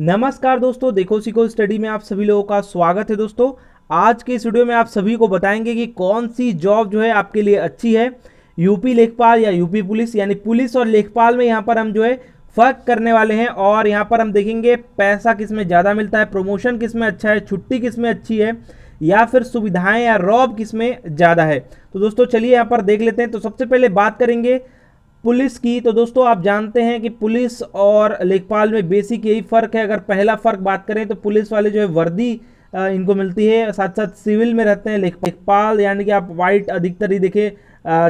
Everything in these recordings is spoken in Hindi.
नमस्कार दोस्तों देखो सीखो स्टडी में आप सभी लोगों का स्वागत है दोस्तों आज के इस वीडियो में आप सभी को बताएंगे कि कौन सी जॉब जो है आपके लिए अच्छी है यूपी लेखपाल या यूपी पुलिस यानी पुलिस और लेखपाल में यहाँ पर हम जो है फ़र्क करने वाले हैं और यहाँ पर हम देखेंगे पैसा किस में ज़्यादा मिलता है प्रमोशन किस में अच्छा है छुट्टी किस में अच्छी है या फिर सुविधाएं या रॉब किस में ज़्यादा है तो दोस्तों चलिए यहाँ पर देख लेते हैं तो सबसे पहले बात करेंगे पुलिस की तो दोस्तों आप जानते हैं कि पुलिस और लेखपाल में बेसिक यही फ़र्क है अगर पहला फ़र्क बात करें तो पुलिस वाले जो है वर्दी इनको मिलती है साथ साथ सिविल में रहते हैं लेखपाल यानी कि आप वाइट अधिकतर ही देखें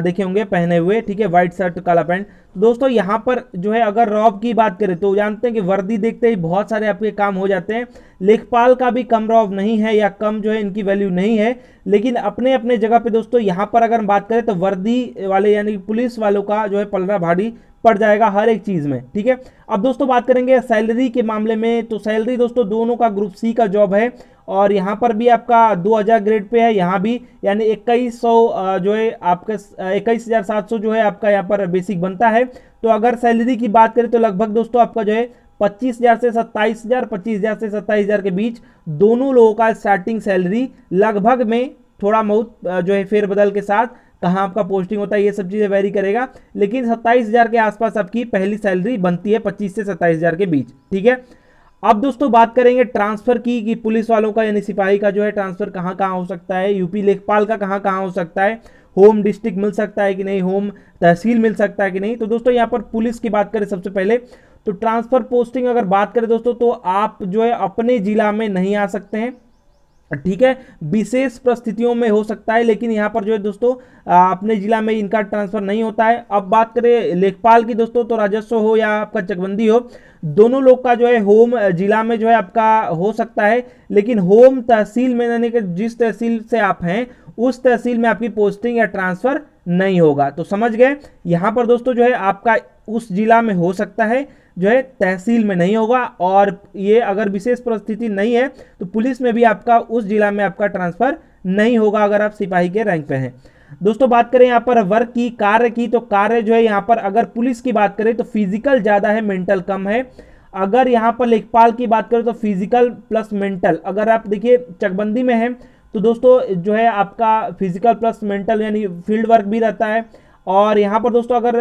देखे होंगे पहने हुए ठीक है व्हाइट शर्ट काला पैंट तो दोस्तों यहाँ पर जो है अगर रॉब की बात करें तो जानते हैं कि वर्दी देखते ही बहुत सारे आपके काम हो जाते हैं लेखपाल का भी कम रॉब नहीं है या कम जो है इनकी वैल्यू नहीं है लेकिन अपने अपने जगह पे दोस्तों यहाँ पर अगर हम बात करें तो वर्दी वाले यानी पुलिस वालों का जो है पलरा भारी पड़ जाएगा हर एक चीज़ में ठीक है अब दोस्तों बात करेंगे सैलरी के मामले में तो सैलरी दोस्तों दोनों का ग्रुप सी का जॉब है और यहाँ पर भी आपका 2000 ग्रेड पे है यहाँ भी यानी इक्कीस सौ जो है आपका इक्कीस हज़ार सात सौ जो है आपका यहाँ पर बेसिक बनता है तो अगर सैलरी की बात करें तो लगभग दोस्तों आपका जो है पच्चीस हज़ार से सत्ताईस हज़ार पच्चीस हज़ार से सत्ताईस हज़ार के बीच दोनों लोगों का स्टार्टिंग सैलरी लगभग में थोड़ा बहुत जो है फेरबदल के साथ कहाँ आपका पोस्टिंग होता है ये सब चीज़ें वेरी करेगा लेकिन सत्ताईस हज़ार के आसपास आपकी पहली सैलरी बनती है पच्चीस से सत्ताईस हज़ार के बीच ठीक है अब दोस्तों बात करेंगे ट्रांसफर की कि पुलिस वालों का यानी सिपाही का जो है ट्रांसफर कहाँ कहाँ हो सकता है यूपी लेखपाल का कहाँ कहाँ हो सकता है होम डिस्ट्रिक्ट मिल सकता है कि नहीं होम तहसील मिल सकता है कि नहीं तो दोस्तों यहाँ पर पुलिस की बात करें सबसे पहले तो ट्रांसफर पोस्टिंग अगर बात करें दोस्तों तो आप जो है अपने जिला में नहीं आ सकते हैं ठीक है विशेष परिस्थितियों में हो सकता है लेकिन यहाँ पर जो है दोस्तों अपने जिला में इनका ट्रांसफर नहीं होता है अब बात करें लेखपाल की दोस्तों तो राजस्व हो या आपका चकबंदी हो दोनों लोग का जो है होम जिला में जो है आपका हो सकता है लेकिन होम तहसील में यानी कि जिस तहसील से आप हैं उस तहसील में आपकी पोस्टिंग या ट्रांसफ़र नहीं होगा तो समझ गए यहाँ पर दोस्तों जो है आपका उस जिला में हो सकता है जो है तहसील में नहीं होगा और ये अगर विशेष परिस्थिति नहीं है तो पुलिस में भी आपका उस जिला में आपका ट्रांसफ़र नहीं होगा अगर आप सिपाही के रैंक पे हैं दोस्तों बात करें यहाँ पर वर्क की कार्य की तो कार्य जो है यहाँ पर अगर पुलिस की बात करें तो फिजिकल ज़्यादा है मेंटल कम है अगर यहाँ पर लेखपाल की बात करें तो फिजिकल प्लस मेंटल अगर आप देखिए चकबंदी में है तो दोस्तों जो है आपका फिजिकल प्लस मेंटल यानी फील्ड वर्क भी रहता है और यहाँ पर दोस्तों अगर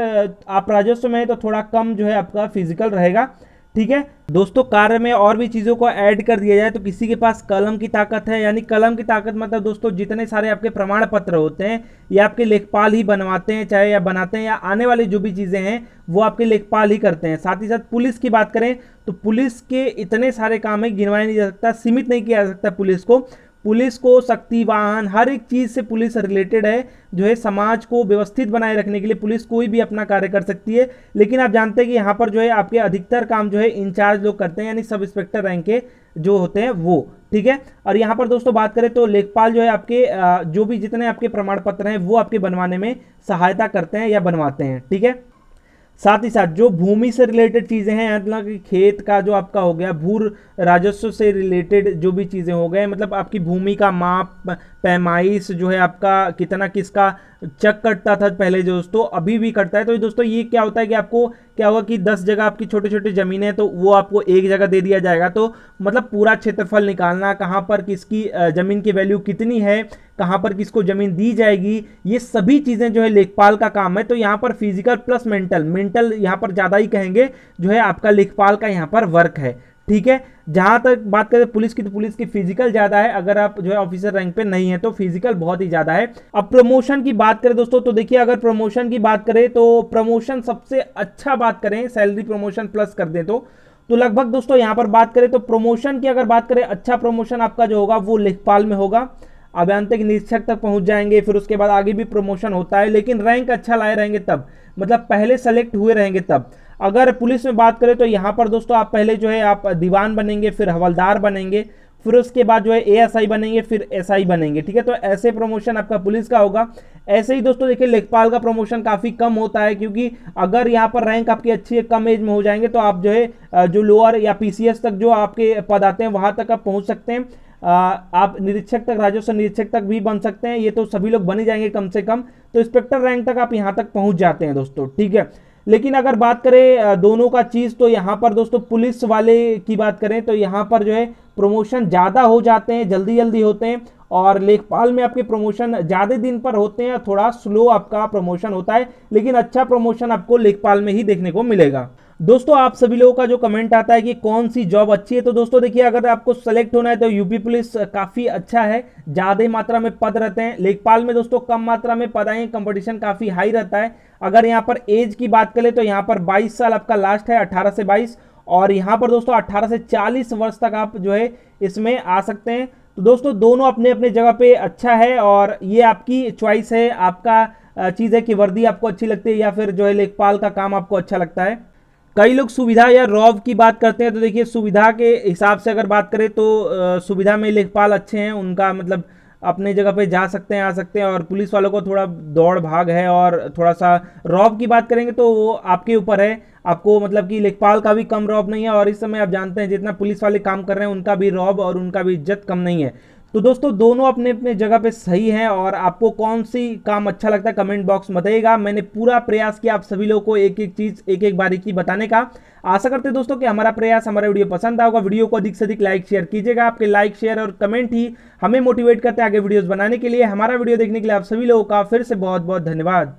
आप राजस्व में है तो थोड़ा कम जो है आपका फिजिकल रहेगा ठीक है दोस्तों कार्य में और भी चीज़ों को ऐड कर दिया जाए तो किसी के पास कलम की ताकत है यानी कलम की ताकत मतलब दोस्तों जितने सारे आपके प्रमाण पत्र होते हैं ये आपके लेखपाल ही बनवाते हैं चाहे या बनाते हैं या आने वाली जो भी चीज़ें हैं वो आपके लेखपाल ही करते हैं साथ ही साथ पुलिस की बात करें तो पुलिस के इतने सारे काम है गिनवाया नहीं जा सकता सीमित नहीं किया जा सकता पुलिस को पुलिस को शक्ति वाहन हर एक चीज़ से पुलिस रिलेटेड है जो है समाज को व्यवस्थित बनाए रखने के लिए पुलिस कोई भी अपना कार्य कर सकती है लेकिन आप जानते हैं कि यहाँ पर जो है आपके अधिकतर काम जो है इंचार्ज लोग करते हैं यानी सब इंस्पेक्टर रैंक के जो होते हैं वो ठीक है और यहाँ पर दोस्तों बात करें तो लेखपाल जो है आपके जो भी जितने आपके प्रमाण पत्र हैं वो आपके बनवाने में सहायता करते हैं या बनवाते हैं ठीक है साथ ही साथ जो भूमि से रिलेटेड चीज़ें हैं मतलब खेत का जो आपका हो गया भू राजस्व से रिलेटेड जो भी चीज़ें हो गए मतलब आपकी भूमि का माप पैमाइश जो है आपका कितना किसका चेक कटता था पहले दोस्तों अभी भी कटता है तो दोस्तों ये क्या होता है कि आपको क्या होगा कि दस जगह आपकी छोटी छोटी ज़मीनें हैं तो वो आपको एक जगह दे दिया जाएगा तो मतलब पूरा क्षेत्रफल निकालना कहाँ पर किसकी ज़मीन की वैल्यू कितनी है कहाँ पर किसको ज़मीन दी जाएगी ये सभी चीज़ें जो है लेखपाल का काम है तो यहाँ पर फिजिकल प्लस मेंटल मेंटल यहाँ पर ज़्यादा ही कहेंगे जो है आपका लेखपाल का यहाँ पर वर्क है ठीक है जहाँ तक बात करें पुलिस की तो पुलिस की फिजिकल ज़्यादा है अगर आप जो है ऑफिसर रैंक पे नहीं है तो फिजिकल बहुत ही ज़्यादा है अब प्रमोशन की बात करें दोस्तों तो देखिए अगर प्रमोशन की बात करें तो प्रमोशन सबसे अच्छा बात करें सैलरी प्रमोशन प्लस कर दें तो तो लगभग दोस्तों यहाँ पर बात करें तो प्रमोशन की अगर बात करें अच्छा प्रमोशन आपका जो होगा वो लेखपाल में होगा अभियांत्रिक निरीक्षक तक पहुंच जाएंगे फिर उसके बाद आगे भी प्रमोशन होता है लेकिन रैंक अच्छा लाए रहेंगे तब मतलब पहले सेलेक्ट हुए रहेंगे तब अगर पुलिस में बात करें तो यहाँ पर दोस्तों आप पहले जो है आप दीवान बनेंगे फिर हवलदार बनेंगे फिर उसके बाद जो है एएसआई बनेंगे फिर एसआई बनेंगे ठीक है तो ऐसे प्रमोशन आपका पुलिस का होगा ऐसे ही दोस्तों देखिए लेखपाल का प्रमोशन काफ़ी कम होता है क्योंकि अगर यहाँ पर रैंक आपकी अच्छी है कम एज में हो जाएंगे तो आप जो है जो लोअर या पीसीएस तक जो आपके पद आते हैं वहाँ तक आप पहुँच सकते हैं आप निरीक्षक तक राजस्व निरीक्षक तक भी बन सकते हैं ये तो सभी लोग बने जाएंगे कम से कम तो इंस्पेक्टर रैंक तक आप यहाँ तक पहुँच जाते हैं दोस्तों ठीक है लेकिन अगर बात करें दोनों का चीज़ तो यहाँ पर दोस्तों पुलिस वाले की बात करें तो यहाँ पर जो है प्रमोशन ज़्यादा हो जाते हैं जल्दी जल्दी होते हैं और लेखपाल में आपके प्रमोशन ज़्यादा दिन पर होते हैं थोड़ा स्लो आपका प्रमोशन होता है लेकिन अच्छा प्रमोशन आपको लेखपाल में ही देखने को मिलेगा दोस्तों आप सभी लोगों का जो कमेंट आता है कि कौन सी जॉब अच्छी है तो दोस्तों देखिए अगर आपको सेलेक्ट होना है तो यूपी पुलिस काफ़ी अच्छा है ज़्यादा मात्रा में पद रहते हैं लेखपाल में दोस्तों कम मात्रा में पद आए कंपटीशन काफ़ी हाई रहता है अगर यहाँ पर एज की बात करें तो यहाँ पर बाईस साल आपका लास्ट है अठारह से बाईस और यहाँ पर दोस्तों अट्ठारह से चालीस वर्ष तक आप जो है इसमें आ सकते हैं तो दोस्तों दोनों अपने अपने जगह पे अच्छा है और ये आपकी चॉइस है आपका चीज़ है कि वर्दी आपको अच्छी लगती है या फिर जो है लेखपाल का काम आपको अच्छा लगता है कई लोग सुविधा या रॉब की बात करते हैं तो देखिए सुविधा के हिसाब से अगर बात करें तो सुविधा में लेखपाल अच्छे हैं उनका मतलब अपने जगह पे जा सकते हैं आ सकते हैं और पुलिस वालों को थोड़ा दौड़ भाग है और थोड़ा सा रॉब की बात करेंगे तो वो आपके ऊपर है आपको मतलब कि लेखपाल का भी कम रॉब नहीं है और इस समय आप जानते हैं जितना पुलिस वाले काम कर रहे हैं उनका भी रॉब और उनका भी इज्जत कम नहीं है तो दोस्तों दोनों अपने अपने जगह पे सही हैं और आपको कौन सी काम अच्छा लगता है कमेंट बॉक्स में बताइएगा मैंने पूरा प्रयास किया आप सभी लोगों को एक एक चीज़ एक एक बारीकी बताने का आशा करते हैं दोस्तों कि हमारा प्रयास हमारा वीडियो पसंद आएगा वीडियो को अधिक से अधिक लाइक शेयर कीजिएगा आपके लाइक शेयर और कमेंट ही हमें मोटिवेट करते हैं आगे वीडियोज़ बनाने के लिए हमारा वीडियो देखने के लिए आप सभी लोगों का फिर से बहुत बहुत धन्यवाद